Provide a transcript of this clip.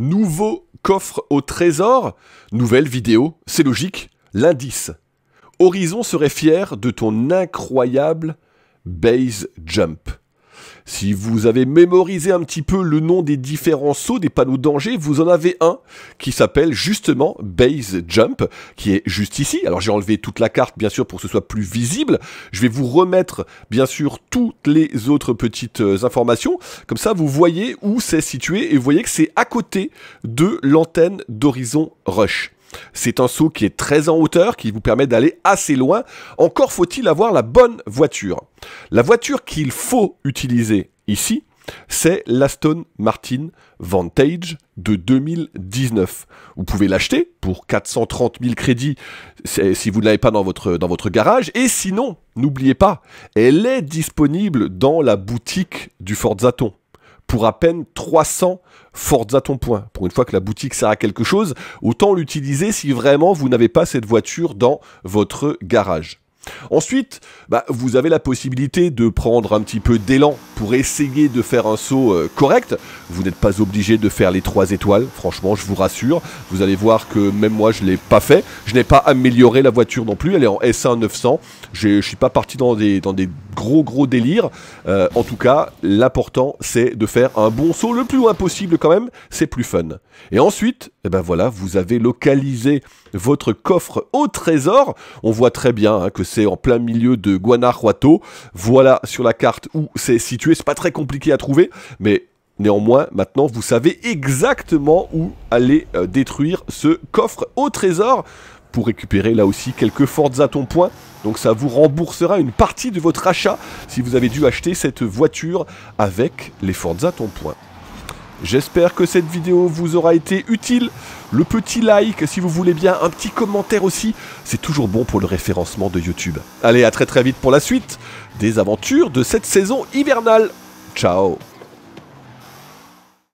Nouveau coffre au trésor Nouvelle vidéo, c'est logique, l'indice. Horizon serait fier de ton incroyable base jump. Si vous avez mémorisé un petit peu le nom des différents sauts, des panneaux danger, vous en avez un qui s'appelle justement Base Jump, qui est juste ici. Alors j'ai enlevé toute la carte, bien sûr, pour que ce soit plus visible. Je vais vous remettre, bien sûr, toutes les autres petites euh, informations. Comme ça, vous voyez où c'est situé et vous voyez que c'est à côté de l'antenne d'Horizon Rush. C'est un saut qui est très en hauteur, qui vous permet d'aller assez loin. Encore faut-il avoir la bonne voiture. La voiture qu'il faut utiliser ici, c'est l'Aston Martin Vantage de 2019. Vous pouvez l'acheter pour 430 000 crédits si vous ne l'avez pas dans votre, dans votre garage. Et sinon, n'oubliez pas, elle est disponible dans la boutique du Zaton pour à peine 300 à ton point. Pour une fois que la boutique sert à quelque chose, autant l'utiliser si vraiment vous n'avez pas cette voiture dans votre garage. Ensuite, bah, vous avez la possibilité de prendre un petit peu d'élan pour essayer de faire un saut euh, correct. Vous n'êtes pas obligé de faire les 3 étoiles, franchement, je vous rassure. Vous allez voir que même moi, je ne l'ai pas fait. Je n'ai pas amélioré la voiture non plus. Elle est en S1 900. Je ne suis pas parti dans des, dans des gros, gros délires. Euh, en tout cas, l'important, c'est de faire un bon saut le plus loin possible quand même. C'est plus fun. Et ensuite, eh ben voilà, vous avez localisé votre coffre au trésor. On voit très bien hein, que c'est en plein milieu de Guanajuato. Voilà sur la carte où c'est situé c'est pas très compliqué à trouver, mais Néanmoins, maintenant, vous savez exactement où aller euh, détruire ce coffre au trésor pour récupérer là aussi quelques fortes à ton point. Donc ça vous remboursera une partie de votre achat si vous avez dû acheter cette voiture avec les fortes à ton point. J'espère que cette vidéo vous aura été utile. Le petit like si vous voulez bien, un petit commentaire aussi, c'est toujours bon pour le référencement de YouTube. Allez, à très très vite pour la suite des aventures de cette saison hivernale. Ciao